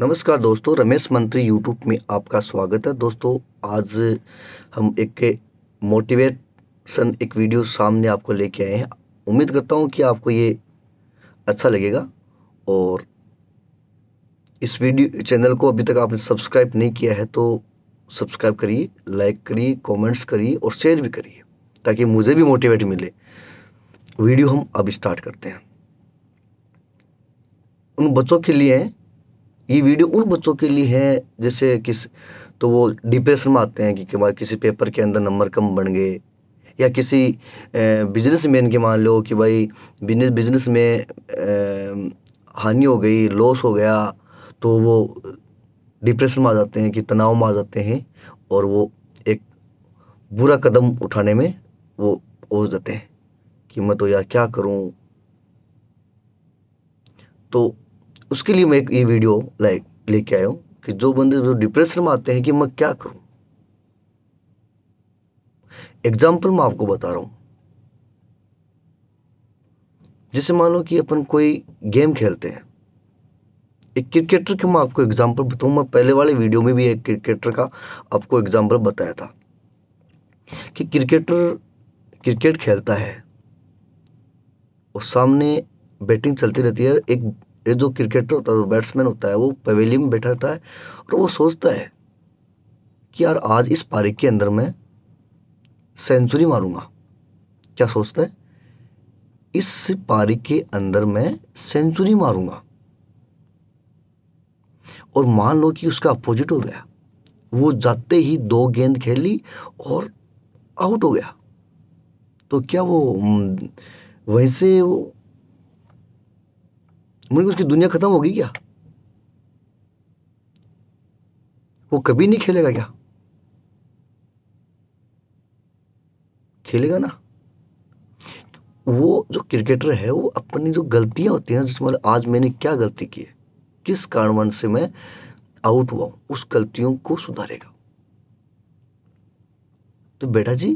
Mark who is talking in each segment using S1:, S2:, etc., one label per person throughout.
S1: नमस्कार दोस्तों रमेश मंत्री यूट्यूब में आपका स्वागत है दोस्तों आज हम एक मोटिवेशन एक वीडियो सामने आपको लेके आए हैं उम्मीद करता हूँ कि आपको ये अच्छा लगेगा और इस वीडियो चैनल को अभी तक आपने सब्सक्राइब नहीं किया है तो सब्सक्राइब करिए लाइक करिए कमेंट्स करिए और शेयर भी करिए ताकि मुझे भी मोटिवेट मिले वीडियो हम अब स्टार्ट करते हैं उन बच्चों के लिए ये वीडियो उन बच्चों के लिए है जैसे किस तो वो डिप्रेशन में आते हैं कि, भाई किसी पेपर के अंदर नंबर कम बन गए या किसी बिजनेस मैन के मान लो कि भाई बिजनेस बिजनेस में हानि हो गई लॉस हो गया तो वो डिप्रेशन में आ जाते हैं कि तनाव में आ जाते हैं और वो एक बुरा कदम उठाने में वो ओझ जाते हैं कि मैं तो यार क्या करूं तो उसके लिए मैं ये वीडियो लाइक लेके आया हूँ कि जो बंदे जो डिप्रेशन में आते हैं कि मैं क्या करूँ एग्जाम्पल मैं आपको बता रहा हूँ जैसे मान लो कि अपन कोई गेम खेलते हैं एक क्रिकेटर का मैं आपको एग्जाम्पल बताऊँ मैं पहले वाले वीडियो में भी एक क्रिकेटर का आपको एग्जाम्पल बताया था कि क्रिकेटर क्रिकेट खेलता है और सामने बैटिंग चलती रहती है एक ये जो क्रिकेटर होता है बैट्समैन होता है वो पवेलियन में बैठा रहता है और वो सोचता है कि यार आज इस पारी के अंदर मैं सेंचुरी मारूंगा क्या सोचता है इस पारी के अंदर मैं सेंचुरी मारूंगा और मान लो कि उसका अपोजिट हो गया वो जाते ही दो गेंद खेली और आउट हो गया तो क्या वो हम्म, वहीं से वो मुझे उसकी दुनिया ख़त्म होगी क्या वो कभी नहीं खेलेगा क्या खेलेगा ना वो जो क्रिकेटर है वो अपनी जो गलतियां होती हैं जिसमें मतलब आज मैंने क्या गलती की है किस कारणवन से मैं आउट हुआ हूं उस गलतियों को सुधारेगा तो बेटा जी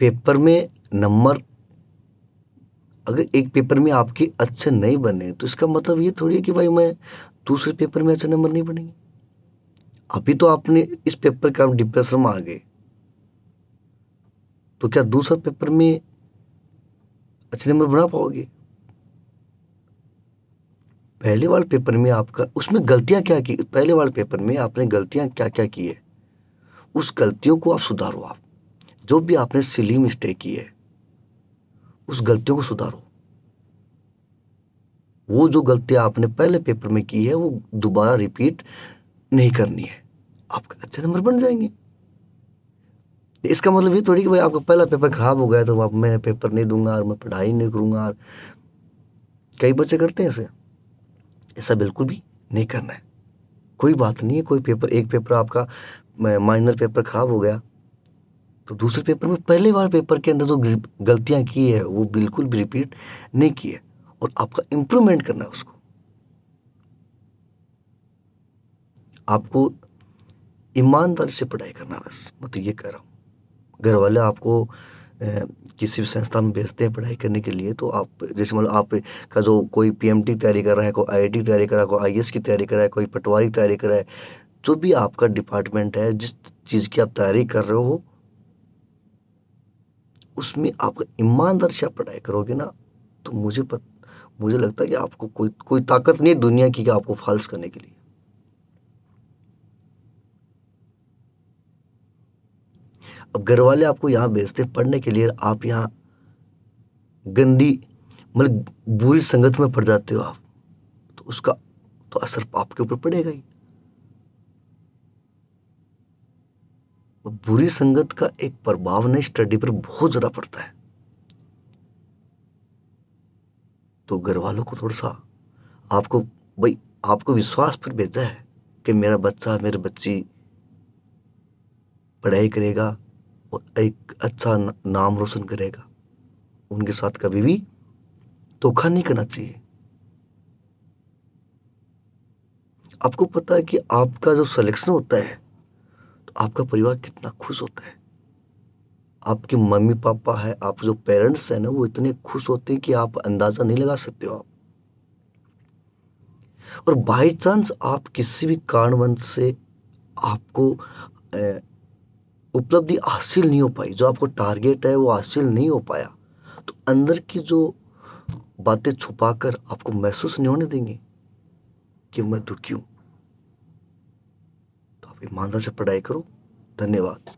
S1: पेपर में नंबर अगर एक पेपर में आपके अच्छे नहीं बने तो इसका मतलब ये थोड़ी है कि भाई मैं दूसरे पेपर में अच्छे नंबर नहीं बनेंगे अभी तो आपने इस पेपर का डिप्रेशन में आ गए तो क्या दूसरा पेपर में अच्छे नंबर बना पाओगे पहले वाले पेपर में आपका उसमें गलतियां क्या की पहले वाले पेपर में आपने गलतियां क्या क्या की है उस गलतियों को आप सुधारो आप जो भी आपने सिली मिस्टेक की है उस गलतियों को सुधारो वो जो गलतियां आपने पहले पेपर में की है वो दोबारा रिपीट नहीं करनी है आपके अच्छे नंबर बन जाएंगे इसका मतलब ये थोड़ी कि भाई आपका पहला पेपर ख़राब हो गया तो आप मैं पेपर नहीं दूंगा और मैं पढ़ाई नहीं करूंगा और कई बच्चे करते हैं ऐसे ऐसा बिल्कुल भी नहीं करना है कोई बात नहीं है कोई पेपर एक पेपर आपका माइनर पेपर ख़राब हो गया तो दूसरे पेपर में पहले वाले पेपर के अंदर जो गलतियाँ की है वो बिल्कुल भी रिपीट नहीं की है और आपका इम्प्रूवमेंट करना है उसको आपको ईमानदारी से पढ़ाई करना बस मैं तो ये कह रहा हूँ घर वाले आपको किसी भी संस्था में भेजते हैं पढ़ाई करने के लिए तो आप जैसे मतलब आप का जो कोई पीएमटी तैयारी कर रहा है कोई आईआईटी तैयारी कर रहा है कोई आईएएस e की तैयारी कर रहा है कोई पटवारी तैयारी कर रहा है जो भी आपका डिपार्टमेंट है जिस चीज़ की आप तैयारी कर रहे हो उसमें आप ईमानदार से आप पढ़ाई करोगे ना तो मुझे पत, मुझे लगता है कि आपको कोई कोई ताकत नहीं है दुनिया की कि आपको फाल्स करने के लिए अब घर वाले आपको यहां भेजते पढ़ने के लिए आप यहां गंदी मतलब बुरी संगत में पड़ जाते हो आप तो उसका तो असर आपके ऊपर पड़ेगा ही बुरी संगत का एक प्रभाव ना स्टडी पर बहुत ज़्यादा पड़ता है तो घर वालों को थोड़ा सा आपको भाई आपको विश्वास पर भेजा है कि मेरा बच्चा मेरी बच्ची पढ़ाई करेगा और एक अच्छा नाम रोशन करेगा उनके साथ कभी भी धोखा नहीं करना चाहिए आपको पता है कि आपका जो सिलेक्शन होता है आपका परिवार कितना खुश होता है आपके मम्मी पापा है आप जो पेरेंट्स हैं ना वो इतने खुश होते हैं कि आप अंदाज़ा नहीं लगा सकते हो आप और बाई चांस आप किसी भी कारणवंश से आपको उपलब्धि हासिल नहीं हो पाई जो आपको टारगेट है वो हासिल नहीं हो पाया तो अंदर की जो बातें छुपाकर आपको महसूस नहीं होने देंगे कि मैं दुखी हूं ईमानदार से पढ़ाई करो धन्यवाद